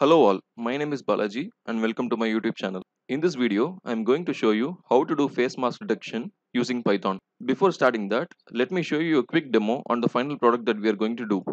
Hello all, my name is Balaji and welcome to my YouTube channel. In this video, I am going to show you how to do face mask detection using Python. Before starting that, let me show you a quick demo on the final product that we are going to do.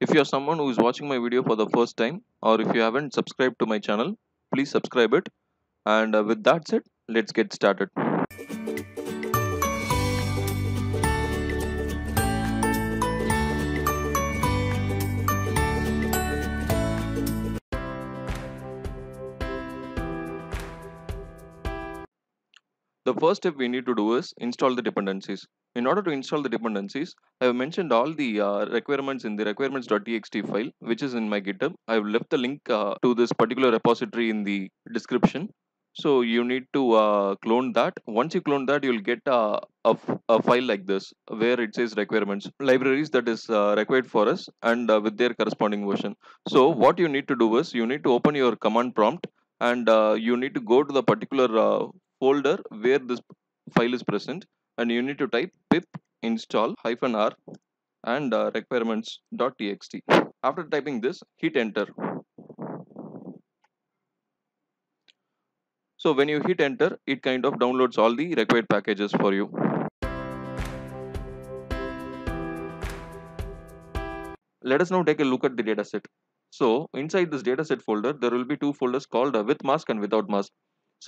If you are someone who is watching my video for the first time or if you haven't subscribed to my channel, please subscribe it. And uh, with that said, let's get started. The first step we need to do is install the dependencies. In order to install the dependencies, I have mentioned all the uh, requirements in the requirements.txt file, which is in my GitHub. I have left the link uh, to this particular repository in the description. So you need to uh, clone that. Once you clone that, you'll get uh, a, a, a file like this where it says requirements, libraries that is uh, required for us and uh, with their corresponding version. So what you need to do is you need to open your command prompt and uh, you need to go to the particular uh, folder where this file is present and you need to type pip install hyphen r and uh, requirements.txt after typing this hit enter so when you hit enter it kind of downloads all the required packages for you let us now take a look at the dataset so inside this dataset folder there will be two folders called uh, with mask and without mask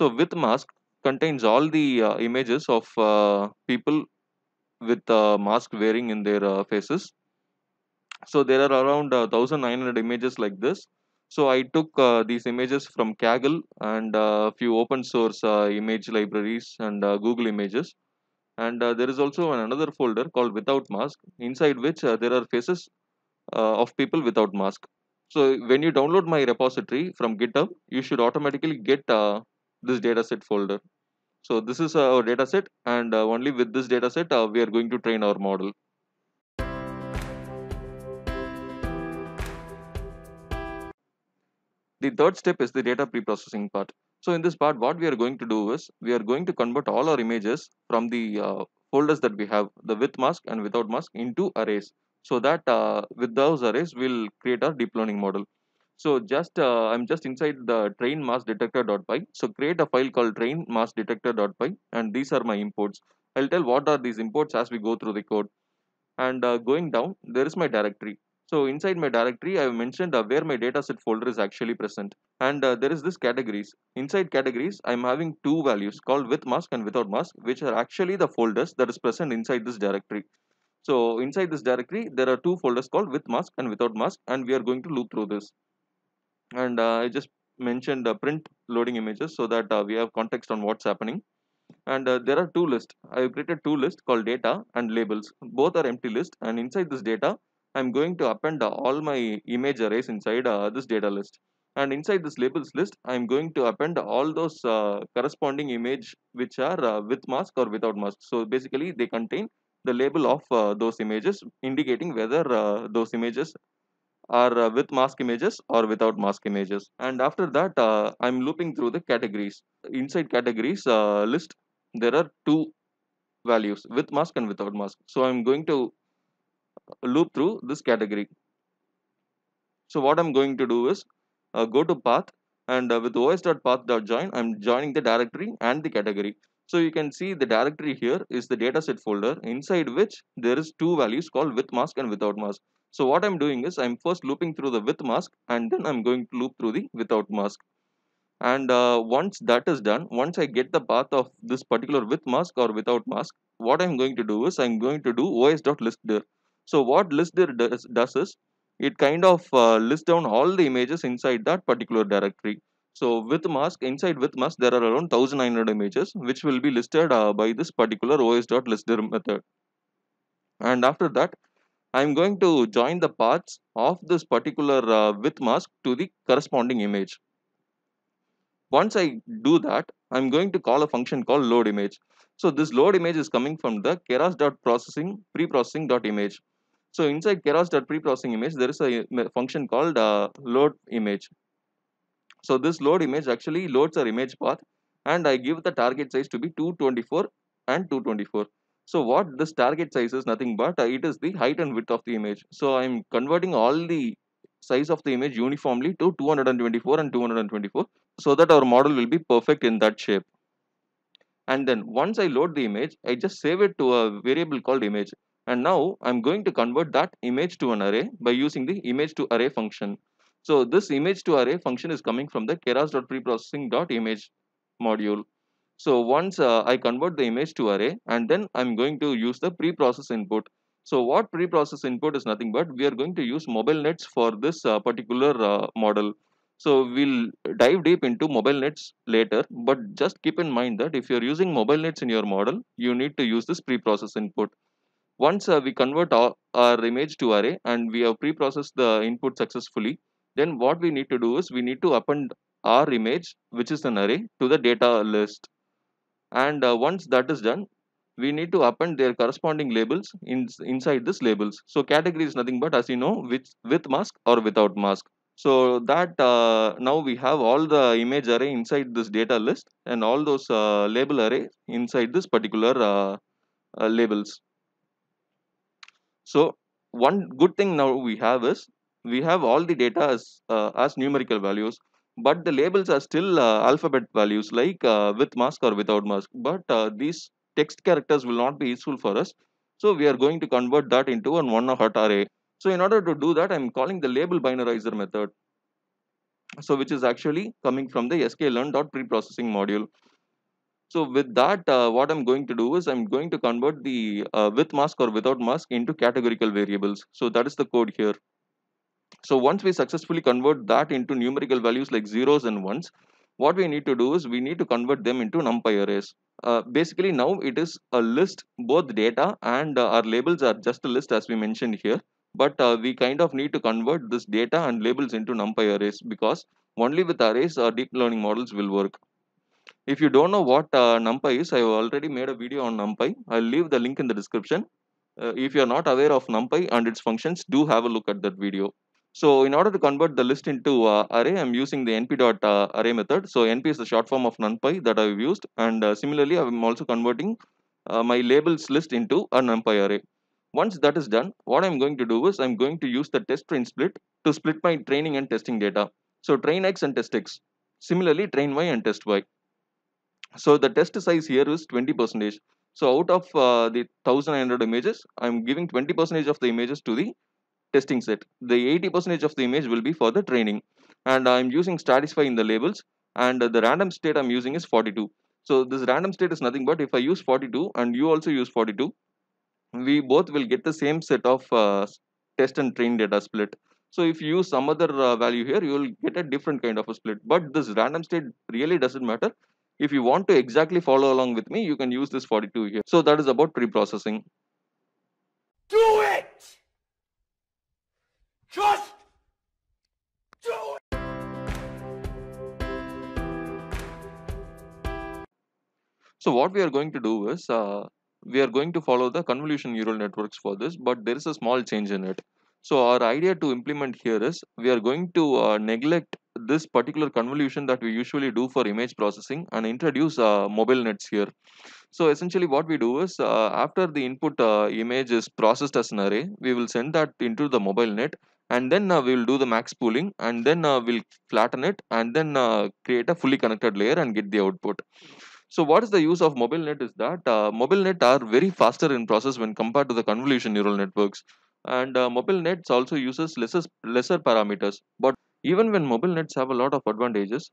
so with mask contains all the uh, images of uh, people with uh, mask wearing in their uh, faces so there are around 1900 uh, images like this so i took uh, these images from kaggle and a uh, few open source image libraries and google images and there is also another folder called without mask inside which there are faces of people without mask so when you download my repository from github you should automatically get this dataset folder so this is uh, our data set and uh, only with this data set uh, we are going to train our model. The third step is the data preprocessing part. So in this part what we are going to do is we are going to convert all our images from the folders that we have the with mask and without mask into arrays so that uh, with those arrays we'll create our deep learning model so just uh, I'm just inside the train mass detector.py. So create a file called train mass detector.py and these are my imports. I'll tell what are these imports as we go through the code. And uh, going down, there is my directory. So inside my directory, I've mentioned uh, where my dataset folder is actually present. And uh, there is this categories. Inside categories, I'm having two values called with mask and without mask, which are actually the folders that is present inside this directory. So inside this directory, there are two folders called with mask and without mask, and we are going to loop through this and uh, I just mentioned print loading images so that uh, we have context on what's happening and uh, there are two lists i have created two lists called data and labels both are empty list and inside this data i'm going to append uh, all my image arrays inside uh, this data list and inside this labels list i'm going to append all those uh, corresponding image which are with mask or without mask so basically they contain the label of those images indicating whether those images are uh, with mask images or without mask images. And after that, uh, I'm looping through the categories. Inside categories uh, list, there are two values with mask and without mask. So I'm going to loop through this category. So what I'm going to do is uh, go to path and uh, with os.path.join I'm joining the directory and the category. So you can see the directory here is the dataset folder inside which there is two values called with mask and without mask. So what I'm doing is I'm first looping through the with mask and then I'm going to loop through the without mask. And uh, once that is done, once I get the path of this particular with mask or without mask, what I'm going to do is I'm going to do os.listdir. So what listdir does, does is it kind of uh, lists down all the images inside that particular directory. So with mask, inside with mask, there are around 1900 images which will be listed uh, by this particular os.listdir method. And after that, I'm going to join the parts of this particular uh, width mask to the corresponding image. Once I do that, I'm going to call a function called load image. So this load image is coming from the keras.processing preprocessing.image. So inside keras.preprocessing image, there is a uh, function called uh, load image. So this load image actually loads our image path and I give the target size to be 224 and 224. So what this target size is nothing but uh, it is the height and width of the image. So I'm converting all the size of the image uniformly to 224 and 224 so that our model will be perfect in that shape. And then once I load the image, I just save it to a variable called image. And now I'm going to convert that image to an array by using the image to array function. So this image to array function is coming from the keras.preprocessing.image module. So once uh, I convert the image to array and then I'm going to use the pre-process input. So what pre-process input is nothing but we are going to use mobile nets for this uh, particular uh, model. So we'll dive deep into mobile nets later, but just keep in mind that if you're using mobile nets in your model, you need to use this pre-process input. Once uh, we convert our, our, image to array and we have pre-processed the input successfully, then what we need to do is we need to append our image, which is an array, to the data list and uh, once that is done we need to append their corresponding labels in, inside this labels so category is nothing but as you know with with mask or without mask so that uh, now we have all the image array inside this data list and all those uh, label array inside this particular uh, uh labels so one good thing now we have is we have all the data as uh, as numerical values but the labels are still uh, alphabet values like uh, with mask or without mask but uh, these text characters will not be useful for us so we are going to convert that into an one hot array so in order to do that i'm calling the label binarizer method so which is actually coming from the sklearn dot preprocessing module so with that, uh, what I'm going to do is I'm going to convert the uh, with mask or without mask into categorical variables. So that is the code here. So once we successfully convert that into numerical values like zeros and ones, what we need to do is we need to convert them into NumPy arrays. Uh, basically now it is a list, both data and uh, our labels are just a list as we mentioned here. But uh, we kind of need to convert this data and labels into NumPy arrays because only with arrays our deep learning models will work. If you don't know what uh, NumPy is, I have already made a video on NumPy. I'll leave the link in the description. Uh, if you are not aware of NumPy and its functions, do have a look at that video. So in order to convert the list into uh, array, I'm using the np.array uh, array method. So np is the short form of numpy that I've used. And uh, similarly, I'm also converting uh, my labels list into a numpy array. Once that is done, what I'm going to do is I'm going to use the test train split to split my training and testing data. So train x and test x. Similarly, train y and test y. So the test size here is 20 percentage. So out of uh, the 1900 images, I'm giving 20 percentage of the images to the testing set. The 80 percentage of the image will be for the training and I'm using Stratify in the labels and the random state I'm using is 42. So this random state is nothing but if I use 42 and you also use 42, we both will get the same set of uh, test and train data split. So if you use some other uh, value here, you will get a different kind of a split. But this random state really doesn't matter. If you want to exactly follow along with me, you can use this 42 here. So that is about pre-processing. Do it! Just do it! So what we are going to do is, uh, we are going to follow the convolution neural networks for this, but there is a small change in it. So our idea to implement here is, we are going to uh, neglect this particular convolution that we usually do for image processing and introduce uh, mobile nets here. So essentially what we do is, uh, after the input uh, image is processed as an array, we will send that into the mobile net and then uh, we will do the max pooling and then uh, we'll flatten it and then uh, create a fully connected layer and get the output. So what is the use of mobile net is that uh, mobile net are very faster in process when compared to the convolution neural networks and uh, mobile nets also uses lesser, lesser parameters but even when mobile nets have a lot of advantages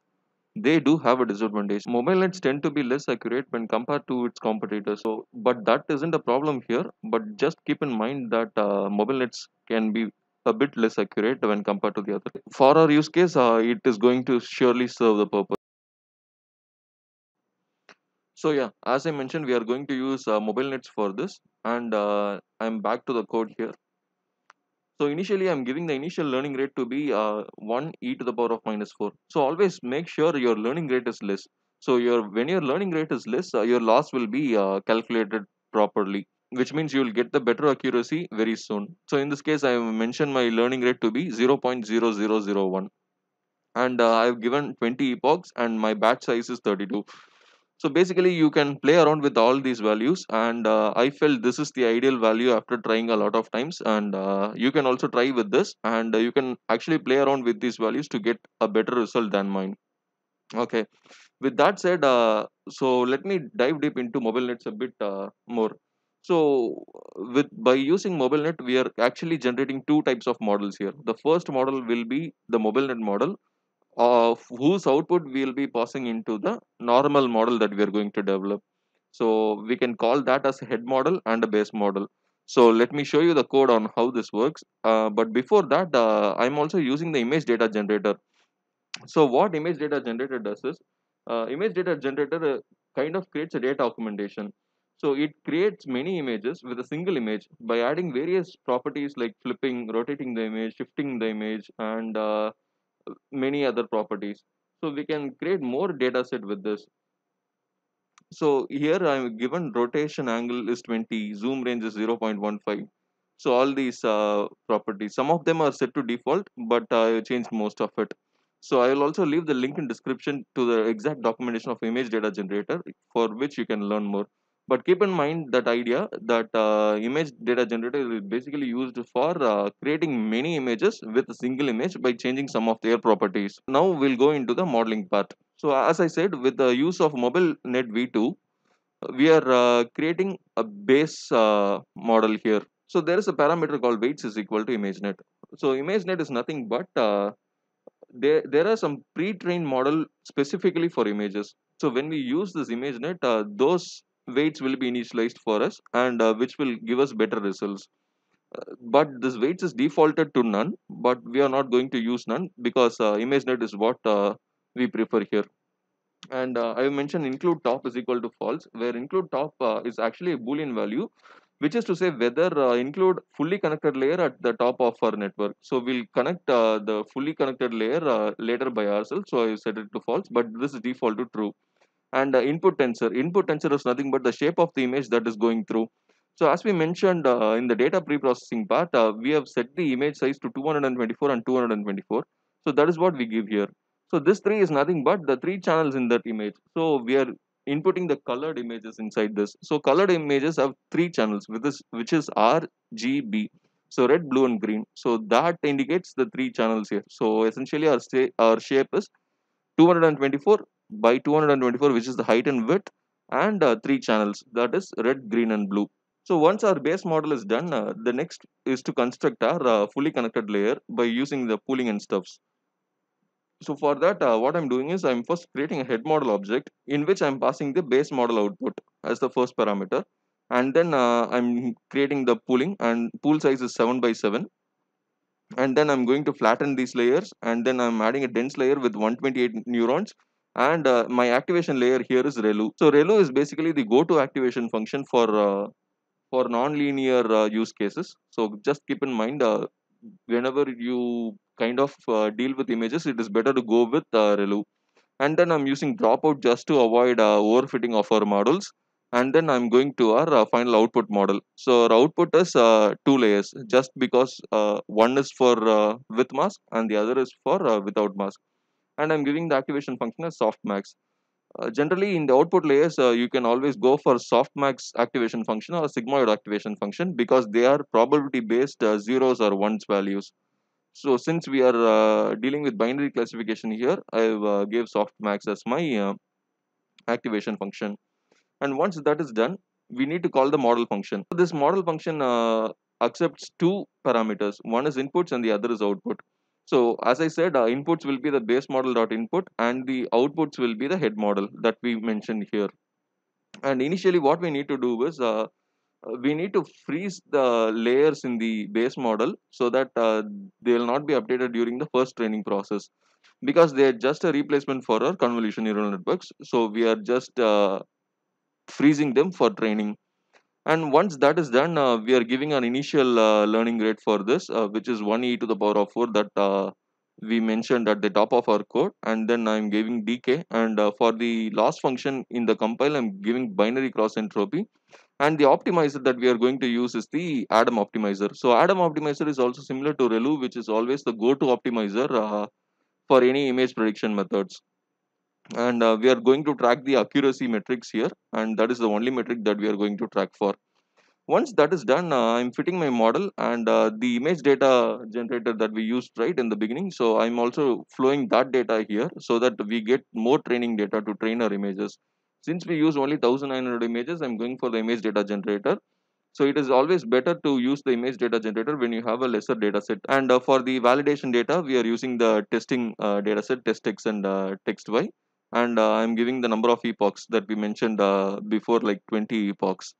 they do have a disadvantage. Mobile nets tend to be less accurate when compared to its competitors. So, but that isn't a problem here. But just keep in mind that uh, mobile nets can be a bit less accurate when compared to the other. For our use case, uh, it is going to surely serve the purpose. So yeah, as I mentioned, we are going to use uh, mobile nets for this and uh, I'm back to the code here. So initially I'm giving the initial learning rate to be uh, 1 e to the power of minus 4. So always make sure your learning rate is less. So your when your learning rate is less, uh, your loss will be uh, calculated properly which means you will get the better accuracy very soon. So in this case, I have mentioned my learning rate to be 0.0001 and uh, I have given 20 epochs and my batch size is 32. So basically you can play around with all these values and uh, I felt this is the ideal value after trying a lot of times and uh, you can also try with this and you can actually play around with these values to get a better result than mine. Okay, with that said, uh, so let me dive deep into MobileNets a bit uh, more so with by using MobileNet, we are actually generating two types of models here. The first model will be the MobileNet model, of whose output we will be passing into the normal model that we are going to develop. So we can call that as a head model and a base model. So let me show you the code on how this works. Uh, but before that, uh, I'm also using the image data generator. So what image data generator does is, uh, image data generator uh, kind of creates a data augmentation. So it creates many images with a single image by adding various properties like flipping, rotating the image, shifting the image, and uh, many other properties. So we can create more data set with this. So here I'm given rotation angle is 20, zoom range is 0.15. So all these uh, properties, some of them are set to default, but I changed most of it. So I will also leave the link in description to the exact documentation of image data generator for which you can learn more but keep in mind that idea that uh, image data generator is basically used for uh, creating many images with a single image by changing some of their properties. Now we'll go into the modeling part. So as I said, with the use of MobileNet V2, we are uh, creating a base uh, model here. So there is a parameter called weights is equal to ImageNet. So ImageNet is nothing but uh, there, there are some pre-trained model specifically for images. So when we use this ImageNet, uh, those weights will be initialized for us and uh, which will give us better results uh, but this weights is defaulted to none but we are not going to use none because uh, ImageNet is what uh, we prefer here and uh, I mentioned include top is equal to false where include top uh, is actually a boolean value which is to say whether uh, include fully connected layer at the top of our network so we'll connect the fully connected layer later by ourselves so I set it to false but this is default to true and uh, input tensor. Input tensor is nothing but the shape of the image that is going through. So as we mentioned uh, in the data pre-processing part, uh, we have set the image size to 224 and 224. So that is what we give here. So this 3 is nothing but the 3 channels in that image. So we are inputting the colored images inside this. So colored images have 3 channels with this, which is R, G, B. So red, blue and green. So that indicates the 3 channels here. So essentially our, our shape is 224 by 224 which is the height and width and uh, three channels that is red green and blue so once our base model is done uh, the next is to construct our uh, fully connected layer by using the pooling and stuffs so for that uh, what i'm doing is i'm first creating a head model object in which i'm passing the base model output as the first parameter and then uh, i'm creating the pooling and pool size is 7 by 7 and then i'm going to flatten these layers and then i'm adding a dense layer with 128 neurons and uh, my activation layer here is relu so relu is basically the go to activation function for uh, for nonlinear uh, use cases so just keep in mind uh, whenever you kind of uh, deal with images it is better to go with uh, relu and then i'm using dropout just to avoid overfitting of our models and then i'm going to our final output model so our output is two layers just because one is for with mask and the other is for without mask and I'm giving the activation function as softmax. Uh, generally in the output layers uh, you can always go for softmax activation function or sigmoid activation function because they are probability based uh, zeros or ones values so since we are uh, dealing with binary classification here i uh, gave softmax as my uh, activation function and once that is done we need to call the model function so this model function accepts two parameters one is inputs and the other is output so as I said, uh, inputs will be the base model dot input and the outputs will be the head model that we mentioned here. And initially what we need to do is uh, uh, we need to freeze the layers in the base model so that uh, they will not be updated during the first training process because they are just a replacement for our convolution neural networks. So we are just uh, freezing them for training and once that is done uh, we are giving an initial uh, learning rate for this uh, which is 1e to the power of 4 that uh, we mentioned at the top of our code and then i'm giving dk and uh, for the last function in the compile i'm giving binary cross entropy and the optimizer that we are going to use is the adam optimizer so adam optimizer is also similar to relu which is always the go to optimizer uh, for any image prediction methods and uh, we are going to track the accuracy metrics here and that is the only metric that we are going to track for once that is done uh, i'm fitting my model and uh, the image data generator that we used right in the beginning so i'm also flowing that data here so that we get more training data to train our images since we use only 1900 images i'm going for the image data generator so it is always better to use the image data generator when you have a lesser data set. And uh, for the validation data, we are using the testing uh, data set, test X and uh, text y and uh, I'm giving the number of epochs that we mentioned uh, before like 20 epochs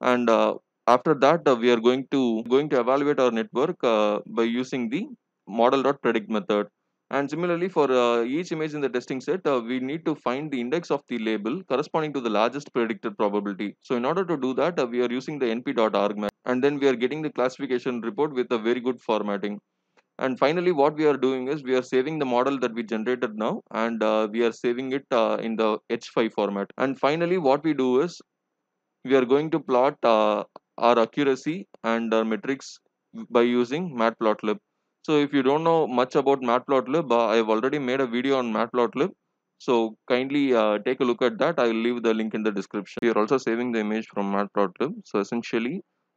and uh, after that uh, we are going to going to evaluate our network uh, by using the model.predict method and similarly for uh, each image in the testing set we need to find the index of the label corresponding to the largest predicted probability so in order to do that we are using the np.arg and then we are getting the classification report with a very good formatting and finally what we are doing is we are saving the model that we generated now and uh, we are saving it uh, in the h5 format and finally what we do is we are going to plot uh, our accuracy and our metrics by using matplotlib so if you don't know much about matplotlib uh, i have already made a video on matplotlib so kindly uh, take a look at that i will leave the link in the description we are also saving the image from matplotlib so essentially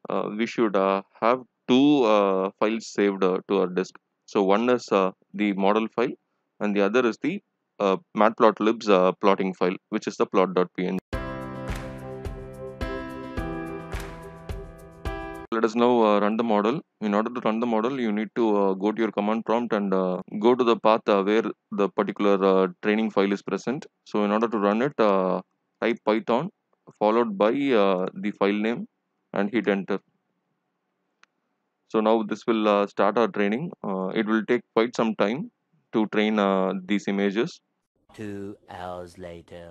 uh, we should have two uh, files saved uh, to our disk. So one is uh, the model file and the other is the uh, matplotlib's uh, plotting file which is the plot.png. Let us now uh, run the model. In order to run the model you need to go to your command prompt and go to the path where the particular training file is present. So in order to run it type python followed by the file name and hit enter so now this will uh, start our training uh, it will take quite some time to train uh, these images two hours later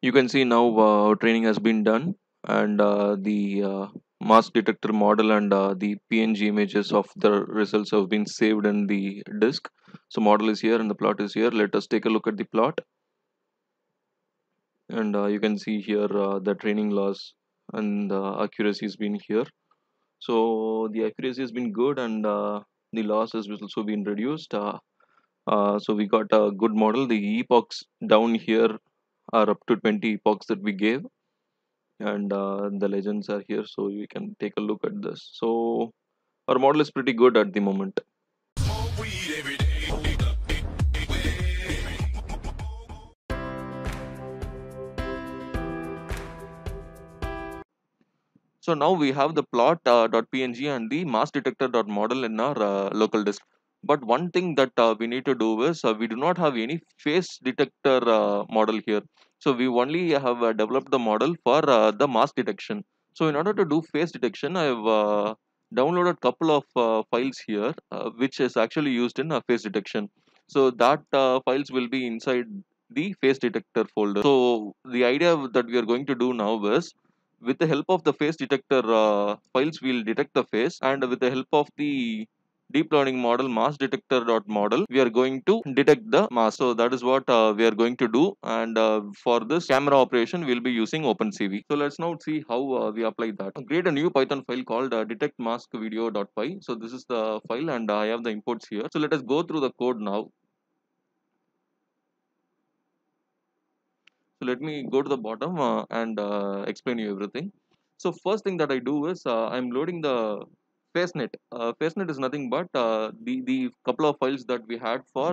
you can see now uh, our training has been done and uh, the uh, mask detector model and the png images of the results have been saved in the disk so model is here and the plot is here let us take a look at the plot and you can see here the training loss and the accuracy has been here so the accuracy has been good and uh, the loss has also been reduced uh, uh, so we got a good model the epochs down here are up to 20 epochs that we gave and the legends are here so you can take a look at this so our model is pretty good at the moment So now we have the plot uh, .png and the mass detector .model in our uh, local disk. But one thing that uh, we need to do is uh, we do not have any phase detector uh, model here. So we only have uh, developed the model for the mass detection. So in order to do phase detection, I have downloaded couple of uh, files here uh, which is actually used in uh, phase detection so that files will be inside the phase detector folder so the idea that we are going to do now is with the help of the face detector uh, files we'll detect the face and with the help of the deep learning model mass detector dot model we are going to detect the mass so that is what uh, we are going to do and uh, for this camera operation we'll be using opencv so let's now see how uh, we apply that create a new python file called uh, detect mask py. so this is the file and i have the imports here so let us go through the code now let me go to the bottom uh, and uh, explain you everything. So first thing that I do is uh, I'm loading the Facenet. Facenet is nothing but the, the couple of files that we had for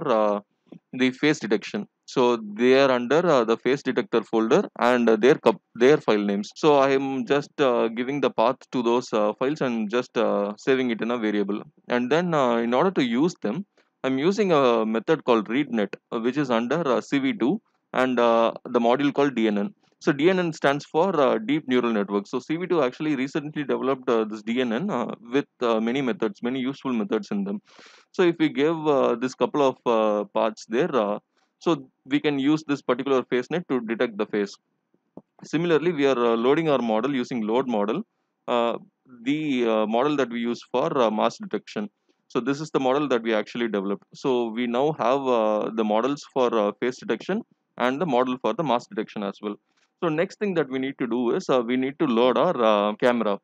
the face detection so they are under uh, the face detector folder and uh, their their file names so i am just uh, giving the path to those files and just saving it in a variable and then in order to use them i'm using a method called readnet which is under cv2 and uh, the module called DNN. So DNN stands for uh, Deep Neural Network. So CV2 actually recently developed uh, this DNN uh, with uh, many methods, many useful methods in them. So if we give uh, this couple of parts there, so we can use this particular face net to detect the face. Similarly, we are loading our model using load model, the model that we use for mass detection. So this is the model that we actually developed. So we now have the models for face detection and the model for the mass detection as well. So next thing that we need to do is uh, we need to load our uh, camera.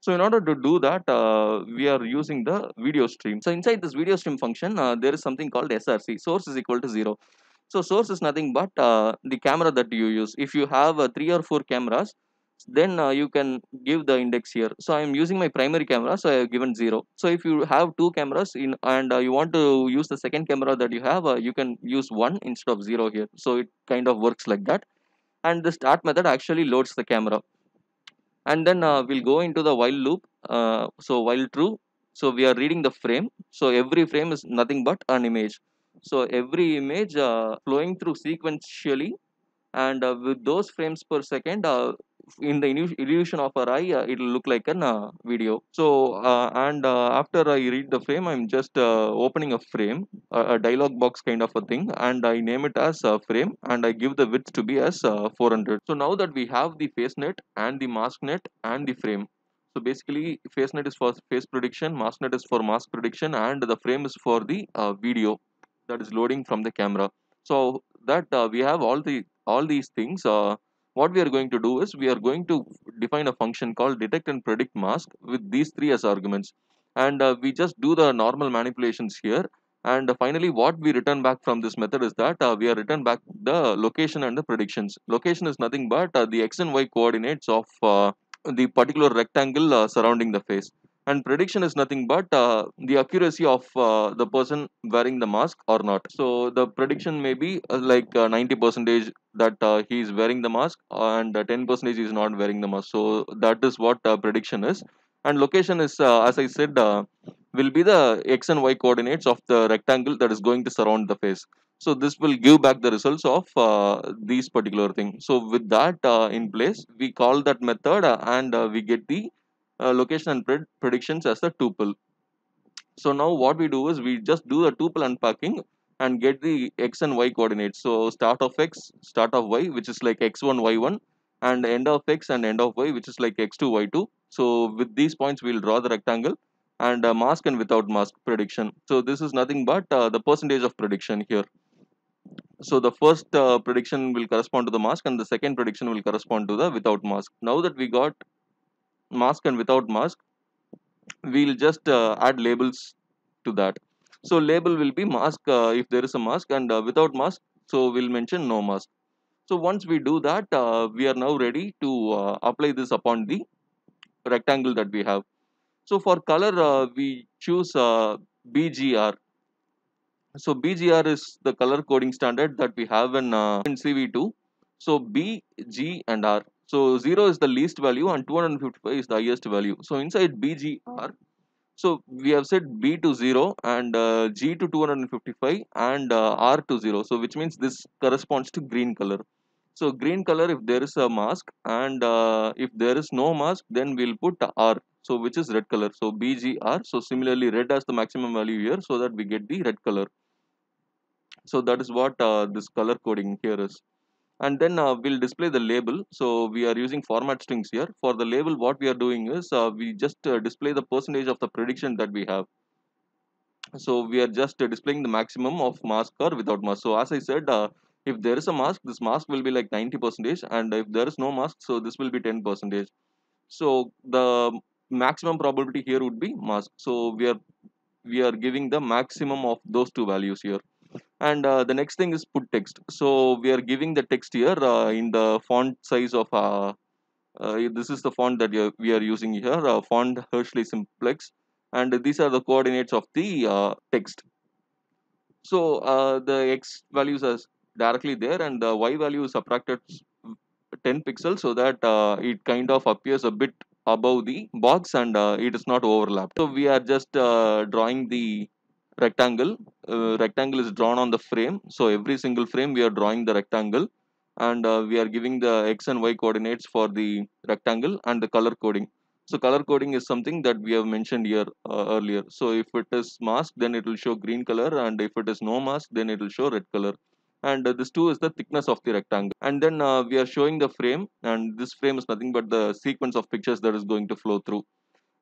So in order to do that, uh, we are using the video stream. So inside this video stream function, uh, there is something called SRC, source is equal to zero. So source is nothing but the camera that you use. If you have three or four cameras, then uh, you can give the index here so i am using my primary camera so i have given zero so if you have two cameras in and uh, you want to use the second camera that you have uh, you can use one instead of zero here so it kind of works like that and the start method actually loads the camera and then uh, we'll go into the while loop uh, so while true so we are reading the frame so every frame is nothing but an image so every image uh, flowing through sequentially and with those frames per second in the illusion of our eye uh, it'll look like a uh, video so uh, and uh, after i read the frame i'm just uh, opening a frame a, dialog box kind of a thing and i name it as a frame and i give the width to be as 400 so now that we have the face net and the mask net and the frame so basically face net is for face prediction mask net is for mask prediction and the frame is for the video that is loading from the camera so that we have all the all these things uh, what we are going to do is we are going to define a function called detect and predict mask with these three as arguments and uh, we just do the normal manipulations here and uh, finally what we return back from this method is that uh, we are return back the location and the predictions location is nothing but uh, the x and y coordinates of uh, the particular rectangle uh, surrounding the face and prediction is nothing but uh, the accuracy of uh, the person wearing the mask or not so the prediction may be uh, like uh, 90 percentage that uh, he is wearing the mask and uh, 10 percentage is not wearing the mask so that is what prediction is and location is as i said will be the x and y coordinates of the rectangle that is going to surround the face so this will give back the results of uh, these particular thing so with that in place we call that method and we get the uh, location and pred predictions as a tuple. So now what we do is we just do the tuple unpacking and get the x and y coordinates. So start of x, start of y, which is like x1, y1 and end of x and end of y, which is like x2, y2. So with these points, we'll draw the rectangle and uh, mask and without mask prediction. So this is nothing but uh, the percentage of prediction here. So the first uh, prediction will correspond to the mask and the second prediction will correspond to the without mask. Now that we got mask and without mask we'll just uh, add labels to that so label will be mask uh, if there is a mask and uh, without mask so we'll mention no mask so once we do that uh, we are now ready to uh, apply this upon the rectangle that we have so for color uh, we choose bgr so bgr is the color coding standard that we have in, in cv2 so b g and r so 0 is the least value and 255 is the highest value. So inside BGR, so we have set B to 0 and uh, G to 255 and uh, R to 0. So which means this corresponds to green color. So green color if there is a mask and uh, if there is no mask then we'll put R. So which is red color. So BGR. So similarly red has the maximum value here so that we get the red color. So that is what uh, this color coding here is and then uh, we'll display the label so we are using format strings here for the label what we are doing is uh, we just uh, display the percentage of the prediction that we have so we are just uh, displaying the maximum of mask or without mask so as i said uh, if there is a mask this mask will be like 90 percentage and if there is no mask so this will be 10 percentage so the maximum probability here would be mask so we are we are giving the maximum of those two values here and uh, the next thing is put text so we are giving the text here uh, in the font size of uh, uh this is the font that we are using here uh, font Hershey simplex and these are the coordinates of the uh, text so the x values are directly there and the y value is subtracted 10 pixels so that it kind of appears a bit above the box and it is not overlapped so we are just drawing the rectangle uh, rectangle is drawn on the frame so every single frame we are drawing the rectangle and uh, we are giving the x and y coordinates for the rectangle and the color coding so color coding is something that we have mentioned here uh, earlier so if it is mask then it will show green color and if it is no mask then it will show red color and uh, this too is the thickness of the rectangle and then uh, we are showing the frame and this frame is nothing but the sequence of pictures that is going to flow through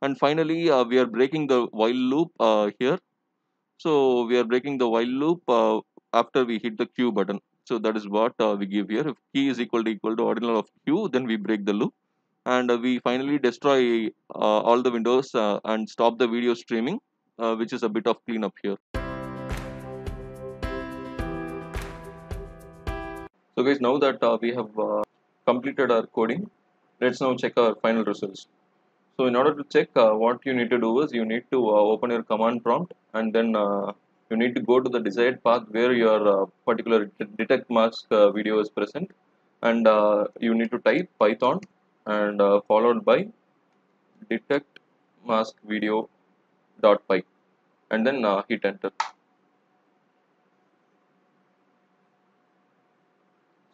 and finally uh, we are breaking the while loop uh, here so we are breaking the while loop uh, after we hit the Q button. So that is what uh, we give here. If key is equal to equal to ordinal of Q, then we break the loop. And uh, we finally destroy uh, all the windows uh, and stop the video streaming, uh, which is a bit of cleanup here. So guys, now that we have completed our coding, let's now check our final results so in order to check uh, what you need to do is you need to uh, open your command prompt and then uh, you need to go to the desired path where your particular detect mask video is present and you need to type python and followed by detect mask video dot py and then uh, hit enter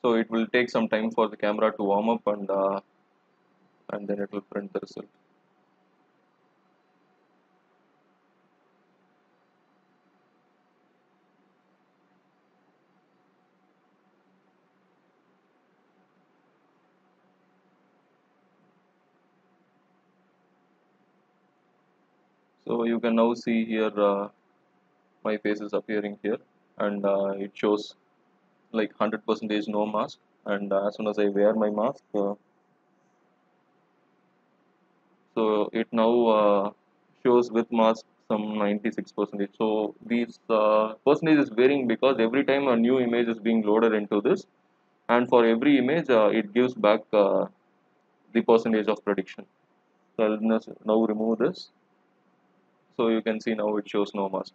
so it will take some time for the camera to warm up and uh, and then it will print the result so you can now see here uh, my face is appearing here and uh, it shows like 100 percentage no mask and uh, as soon as I wear my mask uh, so it now uh, shows with mask some 96 percentage so these percentage is varying because every time a new image is being loaded into this and for every image it gives back the percentage of prediction so I'll now remove this so you can see now it shows no mask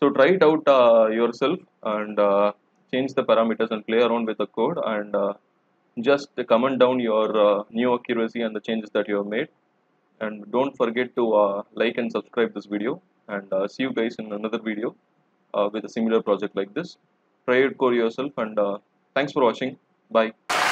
so try it out uh, yourself and uh, change the parameters and play around with the code and uh, just comment down your uh, new accuracy and the changes that you have made and don't forget to uh, like and subscribe this video and uh, see you guys in another video with a similar project like this try it code yourself and thanks for watching bye